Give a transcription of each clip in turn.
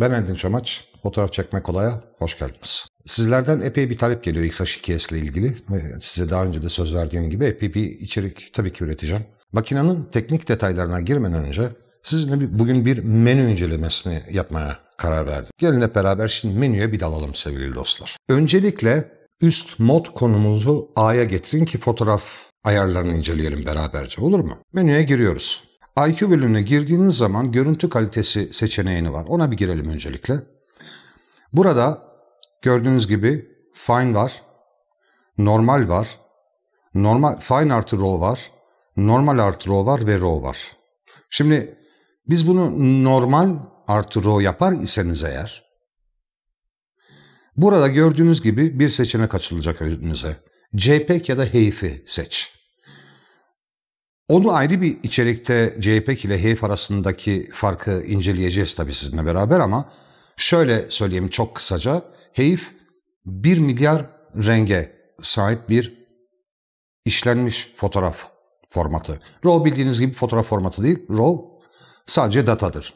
Ben Erdin Çamaç, fotoğraf çekmek kolaya hoş geldiniz. Sizlerden epey bir talep geliyor XH2S ile ilgili. Size daha önce de söz verdiğim gibi epey bir içerik tabii ki üreteceğim. Makinenin teknik detaylarına girmeden önce sizinle bugün bir menü incelemesini yapmaya karar verdim. Gelin hep beraber şimdi menüye bir dalalım sevgili dostlar. Öncelikle üst mod konumuzu A'ya getirin ki fotoğraf ayarlarını inceleyelim beraberce olur mu? Menüye giriyoruz. IQ bölümüne girdiğiniz zaman görüntü kalitesi seçeneğini var. Ona bir girelim öncelikle. Burada gördüğünüz gibi fine var, normal var, normal fine artı Raw var, normal artı Raw var ve Raw var. Şimdi biz bunu normal artı Raw yapar iseniz eğer Burada gördüğünüz gibi bir seçenek açılacak önünüze. JPEG ya da HEIF'i seç. Onu ayrı bir içerikte JPEG ile HEIF arasındaki farkı inceleyeceğiz tabii sizinle beraber ama şöyle söyleyeyim çok kısaca. HEIF 1 milyar renge sahip bir işlenmiş fotoğraf formatı. RAW bildiğiniz gibi fotoğraf formatı değil. RAW sadece datadır.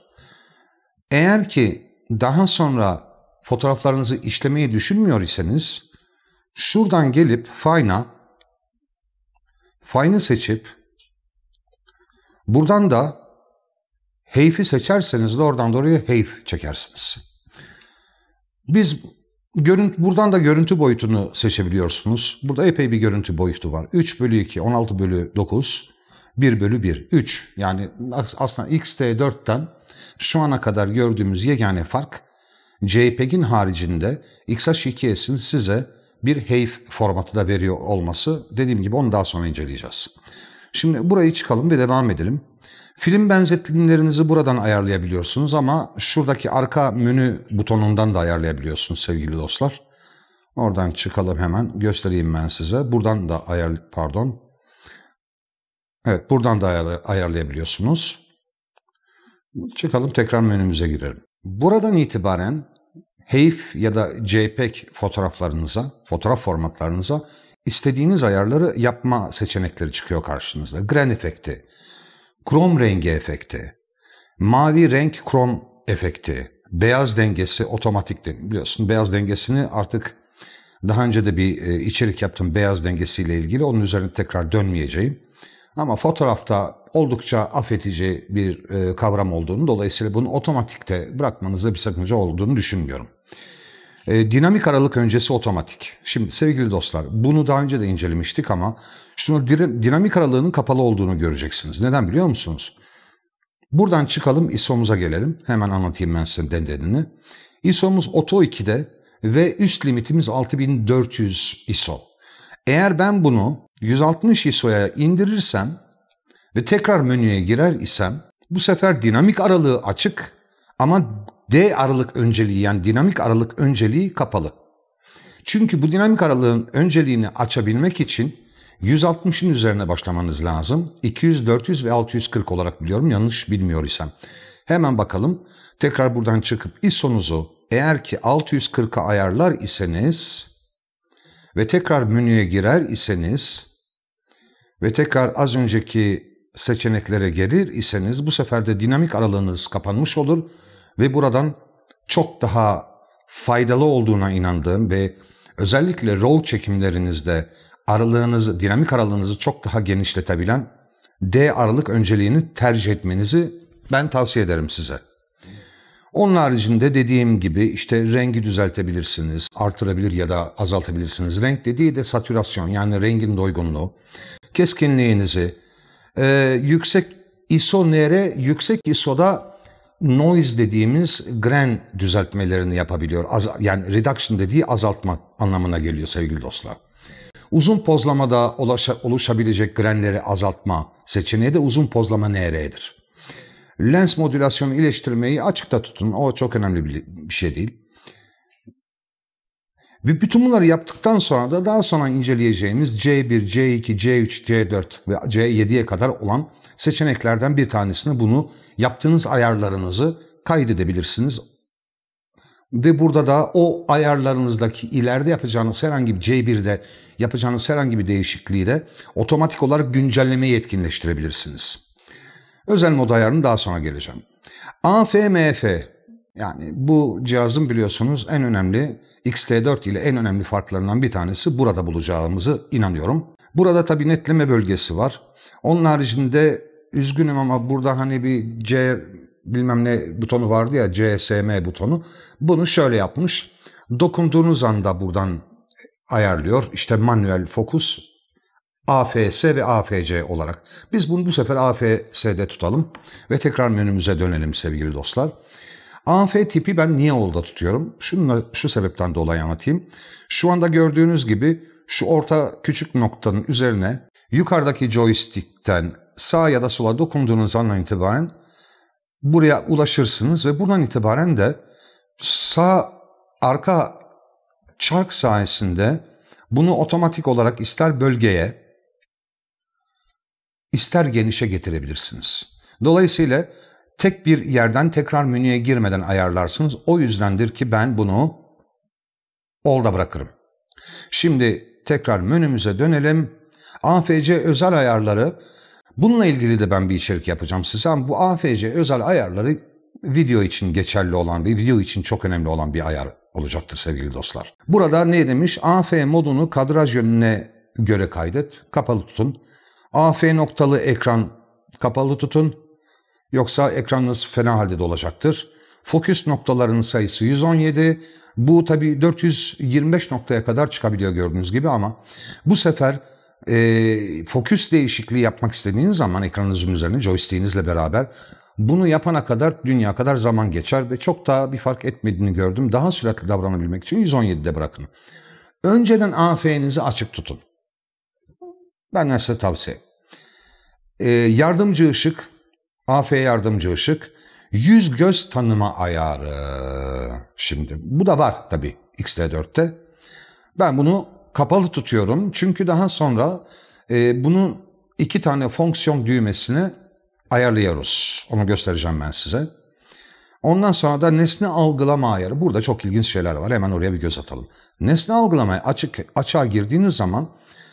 Eğer ki daha sonra fotoğraflarınızı işlemeyi düşünmüyor iseniz şuradan gelip Fine'a Fine'ı seçip buradan da Heyf'i seçerseniz de oradan doğruya Heyf çekersiniz. Biz görüntü, buradan da görüntü boyutunu seçebiliyorsunuz. Burada epey bir görüntü boyutu var. 3 bölü 2, 16 bölü 9, 1 bölü 1, 3. Yani aslında XT4'ten şu ana kadar gördüğümüz yegane fark JPEG'in haricinde XH2S'in size bir HEIF formatı da veriyor olması dediğim gibi onu daha sonra inceleyeceğiz. Şimdi burayı çıkalım ve devam edelim. Film benzetimlerinizi buradan ayarlayabiliyorsunuz ama şuradaki arka menü butonundan da ayarlayabiliyorsunuz sevgili dostlar. Oradan çıkalım hemen göstereyim ben size. Buradan da ayar pardon. Evet buradan da ayar, ayarlayabiliyorsunuz. Çıkalım tekrar menümüze girelim. Buradan itibaren HEIF ya da JPEG fotoğraflarınıza, fotoğraf formatlarınıza istediğiniz ayarları yapma seçenekleri çıkıyor karşınızda. Gren efekti, krom rengi efekti, mavi renk krom efekti, beyaz dengesi otomatik biliyorsun. Beyaz dengesini artık daha önce de bir e, içerik yaptım beyaz dengesiyle ilgili. Onun üzerine tekrar dönmeyeceğim. Ama fotoğrafta oldukça affedici bir e, kavram olduğunu dolayısıyla bunu otomatikte bırakmanızda bir sakınca olduğunu düşünmüyorum. E, dinamik aralık öncesi otomatik. Şimdi sevgili dostlar bunu daha önce de incelemiştik ama şunu dinamik aralığının kapalı olduğunu göreceksiniz. Neden biliyor musunuz? Buradan çıkalım ISO'muza gelelim. Hemen anlatayım ben size nedenini. ISO'muz Oto 2'de ve üst limitimiz 6400 ISO. Eğer ben bunu 160 ISO'ya indirirsem ve tekrar menüye girer isem bu sefer dinamik aralığı açık ama D aralık önceliği yani dinamik aralık önceliği kapalı. Çünkü bu dinamik aralığın önceliğini açabilmek için 160'ın üzerine başlamanız lazım. 200, 400 ve 640 olarak biliyorum yanlış bilmiyor isem. Hemen bakalım. Tekrar buradan çıkıp ISO'nuzu eğer ki 640'a ayarlar iseniz ve tekrar menüye girer iseniz ve tekrar az önceki seçeneklere gelir iseniz bu sefer de dinamik aralığınız kapanmış olur ve buradan çok daha faydalı olduğuna inandığım ve özellikle row çekimlerinizde aralığınızı, dinamik aralığınızı çok daha genişletebilen D aralık önceliğini tercih etmenizi ben tavsiye ederim size. Onun haricinde dediğim gibi işte rengi düzeltebilirsiniz, artırabilir ya da azaltabilirsiniz. Renk dediği de satürasyon yani rengin doygunluğu, keskinliğinizi, e, yüksek ISO NR, yüksek ISO'da noise dediğimiz grain düzeltmelerini yapabiliyor. Az, yani reduction dediği azaltma anlamına geliyor sevgili dostlar. Uzun pozlamada oluşa, oluşabilecek grenleri azaltma seçeneği de uzun pozlama NR'dir. Lens modülasyonu iyileştirmeyi açıkta tutun. O çok önemli bir şey değil. Ve bütün bunları yaptıktan sonra da daha sonra inceleyeceğimiz C1, C2, C3, C4 ve C7'ye kadar olan seçeneklerden bir tanesini bunu yaptığınız ayarlarınızı kaydedebilirsiniz. Ve burada da o ayarlarınızdaki ileride yapacağınız herhangi bir C1'de yapacağınız herhangi bir değişikliği de otomatik olarak güncelleme yetkinleştirebilirsiniz. Özel mod ayarını daha sonra geleceğim. AFMF yani bu cihazın biliyorsunuz en önemli XT4 ile en önemli farklarından bir tanesi burada bulacağımızı inanıyorum. Burada tabi netleme bölgesi var. Onun haricinde üzgünüm ama burada hani bir C bilmem ne butonu vardı ya CSM butonu. Bunu şöyle yapmış. Dokunduğunuz anda buradan ayarlıyor. İşte manuel fokus AFS ve AFC olarak. Biz bunu bu sefer AFS'de tutalım ve tekrar menümüze dönelim sevgili dostlar. AF tipi ben niye orada tutuyorum? Şununla, şu sebepten dolayı anlatayım. Şu anda gördüğünüz gibi şu orta küçük noktanın üzerine yukarıdaki joystick'ten sağ ya da sola dokunduğunuz andan itibaren buraya ulaşırsınız ve buradan itibaren de sağ arka çark sayesinde bunu otomatik olarak ister bölgeye ister genişe getirebilirsiniz. Dolayısıyla tek bir yerden tekrar menüye girmeden ayarlarsınız. O yüzdendir ki ben bunu olda bırakırım. Şimdi tekrar menümüze dönelim. AFC özel ayarları bununla ilgili de ben bir içerik yapacağım size ama bu AFC özel ayarları video için geçerli olan ve video için çok önemli olan bir ayar olacaktır sevgili dostlar. Burada ne demiş? AF modunu kadraj yönüne göre kaydet. Kapalı tutun. AF noktalı ekran kapalı tutun yoksa ekranınız fena halde dolacaktır. Fokus noktalarının sayısı 117. Bu tabi 425 noktaya kadar çıkabiliyor gördüğünüz gibi ama bu sefer e, fokus değişikliği yapmak istediğiniz zaman ekranınızın üzerine joystickinizle beraber bunu yapana kadar dünya kadar zaman geçer ve çok daha bir fark etmediğini gördüm. Daha süratli davranabilmek için 117'de bırakın. Önceden AF'nizi açık tutun. Ben size tavsiye. Ee, yardımcı ışık, AF yardımcı ışık, yüz göz tanıma ayarı. Şimdi bu da var tabii x 4te Ben bunu kapalı tutuyorum çünkü daha sonra e, bunu iki tane fonksiyon düğmesini ayarlıyoruz. Onu göstereceğim ben size. Ondan sonra da nesne algılama ayarı. Burada çok ilginç şeyler var. Hemen oraya bir göz atalım. Nesne algılamaya açık, açığa girdiğiniz zaman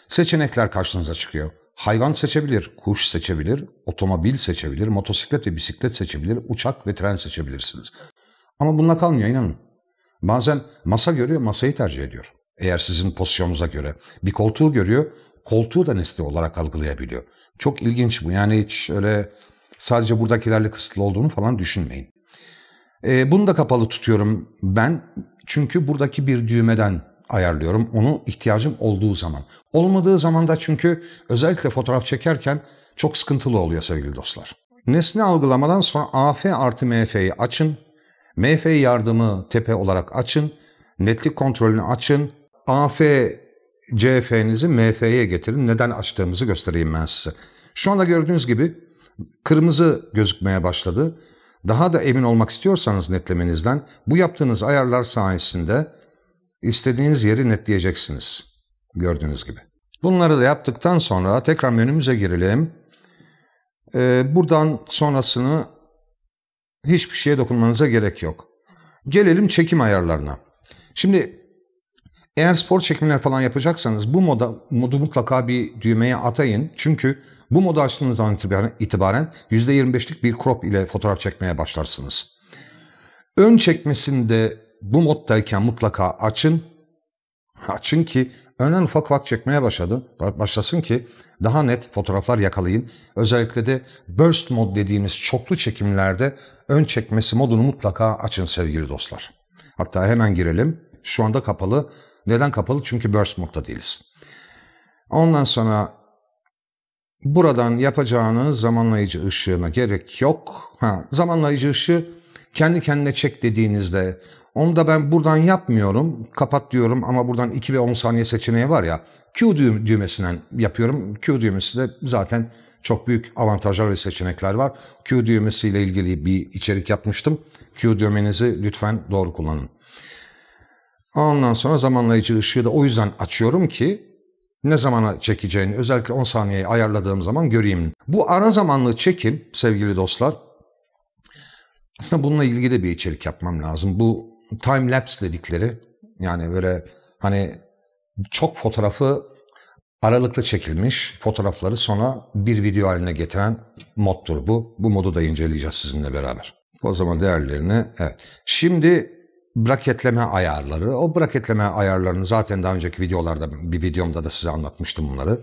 Seçenekler karşınıza çıkıyor. Hayvan seçebilir, kuş seçebilir, otomobil seçebilir, motosiklet ve bisiklet seçebilir, uçak ve tren seçebilirsiniz. Ama bununla kalmıyor inanın. Bazen masa görüyor, masayı tercih ediyor. Eğer sizin pozisyonunuza göre bir koltuğu görüyor, koltuğu da nesne olarak algılayabiliyor. Çok ilginç bu. Yani hiç öyle sadece buradakilerle kısıtlı olduğunu falan düşünmeyin. E, bunu da kapalı tutuyorum ben. Çünkü buradaki bir düğmeden ayarlıyorum. Onu ihtiyacım olduğu zaman. Olmadığı zaman da çünkü özellikle fotoğraf çekerken çok sıkıntılı oluyor sevgili dostlar. Nesne algılamadan sonra AF artı MF'yi açın. MF yardımı tepe olarak açın. Netlik kontrolünü açın. AF CF'nizi MF'ye getirin. Neden açtığımızı göstereyim ben size. Şu anda gördüğünüz gibi kırmızı gözükmeye başladı. Daha da emin olmak istiyorsanız netlemenizden bu yaptığınız ayarlar sayesinde İstediğiniz yeri netleyeceksiniz. Gördüğünüz gibi. Bunları da yaptıktan sonra tekrar menümüze girelim. Ee, buradan sonrasını hiçbir şeye dokunmanıza gerek yok. Gelelim çekim ayarlarına. Şimdi eğer spor çekimler falan yapacaksanız bu moda, modu mutlaka bir düğmeye atayın. Çünkü bu modu açtığınızdan itibaren, itibaren %25'lik bir crop ile fotoğraf çekmeye başlarsınız. Ön çekmesinde bu moddayken mutlaka açın. Açın ki önden ufak ufak çekmeye başladı. Başlasın ki daha net fotoğraflar yakalayın. Özellikle de burst mod dediğimiz çoklu çekimlerde ön çekmesi modunu mutlaka açın sevgili dostlar. Hatta hemen girelim. Şu anda kapalı. Neden kapalı? Çünkü burst modda değiliz. Ondan sonra buradan yapacağınız zamanlayıcı ışığına gerek yok. Ha, zamanlayıcı ışığı kendi kendine çek dediğinizde onu da ben buradan yapmıyorum. Kapat diyorum ama buradan 2 ve 10 saniye seçeneği var ya. Q düğmesinden yapıyorum. Q düğmesi de zaten çok büyük avantajlar ve seçenekler var. Q düğmesiyle ilgili bir içerik yapmıştım. Q düğmenizi lütfen doğru kullanın. Ondan sonra zamanlayıcı ışığı da o yüzden açıyorum ki ne zamana çekeceğini özellikle 10 saniyeyi ayarladığım zaman göreyim. Bu ara zamanlı çekim sevgili dostlar aslında bununla ilgili de bir içerik yapmam lazım. Bu time lapse dedikleri yani böyle hani çok fotoğrafı aralıklı çekilmiş fotoğrafları sonra bir video haline getiren moddur bu. Bu modu da inceleyeceğiz sizinle beraber. O zaman değerlerini evet. Şimdi braketleme ayarları. O braketleme ayarlarını zaten daha önceki videolarda bir videomda da size anlatmıştım bunları.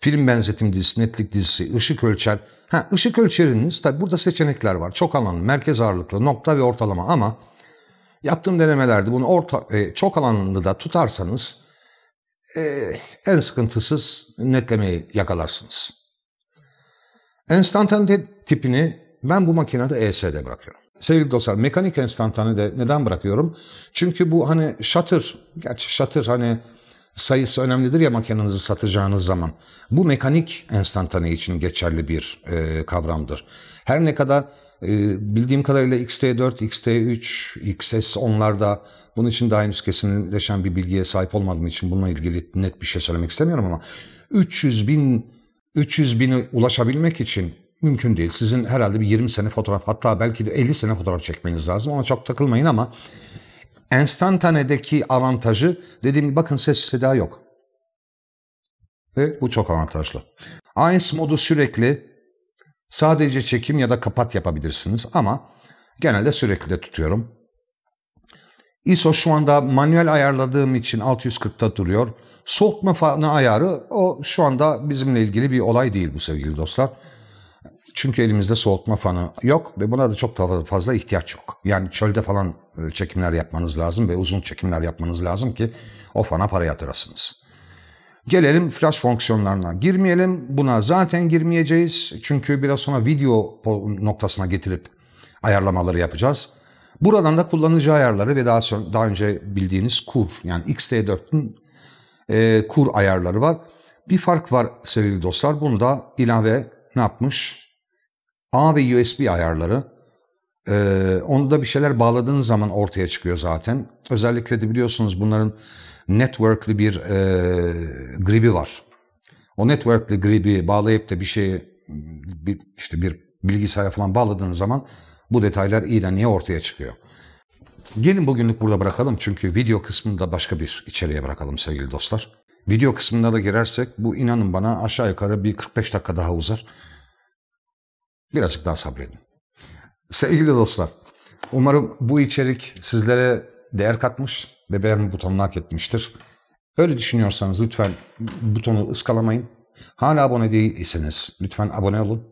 Film benzetim dizisi, netlik dizisi, ışık ölçer. Ha, ışık ölçeriniz tabi burada seçenekler var. Çok alan, merkez ağırlıklı, nokta ve ortalama ama Yaptığım denemelerde bunu orta, e, çok alanında da tutarsanız e, en sıkıntısız netlemeyi yakalarsınız. Enstantane tipini ben bu makinede ESD bırakıyorum. Sevgili dostlar mekanik enstantane de neden bırakıyorum? Çünkü bu hani şatır, gerçi şatır hani sayısı önemlidir ya makinenizi satacağınız zaman. Bu mekanik enstantane için geçerli bir e, kavramdır. Her ne kadar e, bildiğim kadarıyla XT4, XT3, XS onlarda bunun için daha henüz kesinleşen bir bilgiye sahip olmadığım için bununla ilgili net bir şey söylemek istemiyorum ama 300 bin 300 bini ulaşabilmek için mümkün değil. Sizin herhalde bir 20 sene fotoğraf hatta belki de 50 sene fotoğraf çekmeniz lazım. Ona çok takılmayın ama enstantanedeki avantajı dediğim gibi bakın ses seda yok. Ve bu çok avantajlı. AES modu sürekli sadece çekim ya da kapat yapabilirsiniz ama genelde sürekli de tutuyorum. ISO şu anda manuel ayarladığım için 640'ta duruyor. Soğutma fanı ayarı o şu anda bizimle ilgili bir olay değil bu sevgili dostlar. Çünkü elimizde soğutma fanı yok ve buna da çok fazla ihtiyaç yok. Yani çölde falan e, çekimler yapmanız lazım ve uzun çekimler yapmanız lazım ki o fana para yatırasınız. Gelelim flash fonksiyonlarına girmeyelim. Buna zaten girmeyeceğiz. Çünkü biraz sonra video noktasına getirip ayarlamaları yapacağız. Buradan da kullanıcı ayarları ve daha, sonra, daha önce bildiğiniz kur yani XT4'ün e, kur ayarları var. Bir fark var sevgili dostlar. Bunu da ilave ne yapmış? A ve USB ayarları ee, onda bir şeyler bağladığınız zaman ortaya çıkıyor zaten. Özellikle de biliyorsunuz bunların networkli bir e, gribi var. O networkli gribi bağlayıp da bir şeyi bir, işte bir bilgisayara falan bağladığınız zaman bu detaylar iyi de niye ortaya çıkıyor. Gelin bugünlük burada bırakalım çünkü video kısmını da başka bir içeriye bırakalım sevgili dostlar. Video kısmına da girersek bu inanın bana aşağı yukarı bir 45 dakika daha uzar. Birazcık daha sabredin. Sevgili dostlar, umarım bu içerik sizlere değer katmış ve beğen butonunu hak etmiştir. Öyle düşünüyorsanız lütfen butonu ıskalamayın. Hala abone değil iseniz lütfen abone olun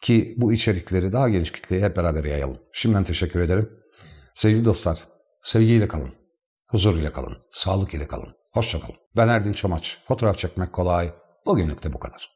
ki bu içerikleri daha geniş kitleye hep beraber yayalım. Şimdiden teşekkür ederim. Sevgili dostlar, sevgiyle kalın, huzur ile kalın, sağlık ile kalın, hoşça kalın. Ben Erdin Çomaç, fotoğraf çekmek kolay, bugünlük de bu kadar.